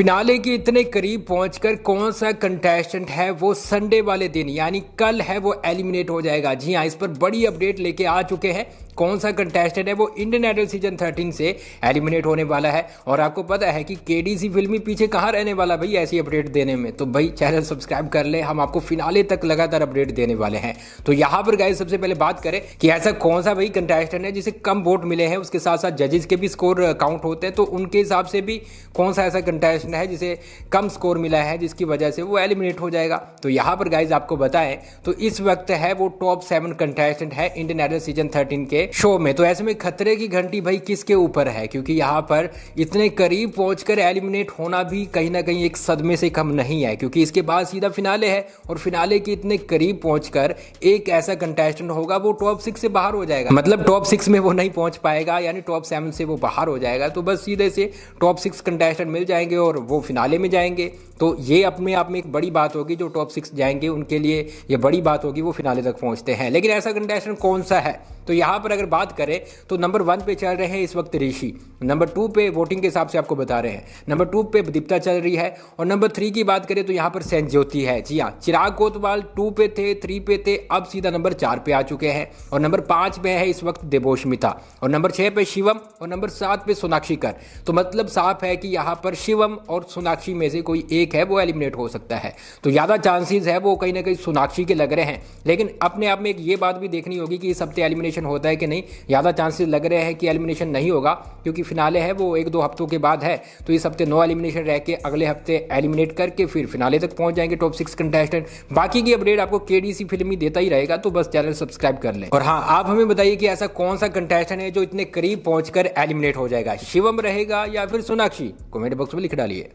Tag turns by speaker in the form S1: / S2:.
S1: finale के इतने करीब पहुंचकर कौन सा कंटेस्टेंट है वो संडे वाले दिन यानी कल है वो एलिमिनेट हो जाएगा जी हाँ इस पर बड़ी अपडेट लेके आ चुके हैं कौन सा कंटेस्टेंट है वो इंडियन आइडल सीजन थर्टीन से एलिमिनेट होने वाला है और आपको पता है कि के फिल्मी पीछे कहाँ रहने वाला भाई ऐसी अपडेट देने में तो भाई चैनल सब्सक्राइब कर ले हम आपको फिनाले तक लगातार अपडेट देने वाले हैं तो यहाँ पर गाइज सबसे पहले बात करें कि ऐसा कौन सा भाई कंटेस्टेंट है जिसे कम वोट मिले हैं उसके साथ साथ जजेस के भी स्कोर काउंट होते हैं तो उनके हिसाब से भी कौन सा ऐसा कंटेस्टेंट है जिसे कम स्कोर मिला है जिसकी वजह से वो एलिमिनेट हो जाएगा तो यहाँ पर गाइज आपको बताएं तो इस वक्त है वो टॉप सेवन कंटेस्टेंट है इंडियन आइडल सीजन थर्टीन के शो में तो ऐसे में खतरे की घंटी भाई किसके ऊपर है क्योंकि यहाँ पर इतने करीब पहुंचकर एलिमिनेट होना भी कहीं ना कहीं एक सदमे से कम नहीं है क्योंकि इसके बाद सीधा फिनाले है और फिनाले के इतने करीब पहुंचकर एक ऐसा कंटेस्टेंट होगा वो टॉप सिक्स से बाहर हो जाएगा मतलब टॉप सिक्स में वो नहीं पहुंच पाएगा यानी टॉप सेवन से वो बाहर हो जाएगा तो बस सीधे से टॉप सिक्स कंटेस्टेंट मिल जाएंगे और वो फिनाले में जाएंगे तो ये अपने आप में एक बड़ी बात होगी जो टॉप सिक्स जाएंगे उनके लिए ये बड़ी बात होगी वो फिनाले तक पहुंचते हैं लेकिन ऐसा कंटेस्टेंट कौन सा है तो यहाँ पर अगर बात करें तो नंबर वन पे चल रहे हैं इस वक्त ऋषि नंबर टू पे वोटिंग के हिसाब से आपको बता रहे हैं नंबर टू पे दीप्ता चल रही है और नंबर थ्री की बात करें तो यहाँ पर सेन ज्योति है जी हाँ चिराग कोतवाल टू पे थे थ्री पे थे अब सीधा नंबर चार पे आ चुके हैं और नंबर पाँच पे है इस वक्त देवोश्मिता और नंबर छः पे शिवम और नंबर सात पे सोनाक्षी कर तो मतलब साफ है कि यहाँ पर शिवम और सोनाक्षी में से कोई एक एक है वो एलिमिनेट हो सकता है तो ज़्यादा चांसेस है वो कहीं ना कहीं सोनाक्षी के लग रहे हैं लेकिन अपने आप में एक ये बात भी देखनी होगी कि इस हफ्ते एलिमिनेशन होता है कि नहीं ज़्यादा चांसेस लग रहे हैं कि एलिमिनेशन नहीं होगा क्योंकि फिनाले है वो एक दो हफ्तों के बाद है तो इस हफ्ते नो एलिमिनेशन रह के अगले हफ्ते एलिमिनेट करके फिर फिनाले तक पहुंच जाएंगे टॉप सिक्स कंटेस्टेंट बाकी की अपडेट आपको के डी सी फिल्म ही देता ही रहेगा तो बस चैनल सब्सक्राइब कर लें और हाँ आप हमें बताइए कि ऐसा कौन सा कंटेस्टेंट है जो इतने करीब पहुंचकर एलिमिनेट हो जाएगा शिवम रहेगा या फिर सोनाक्षी कमेंट बॉक्स में लिख डालिए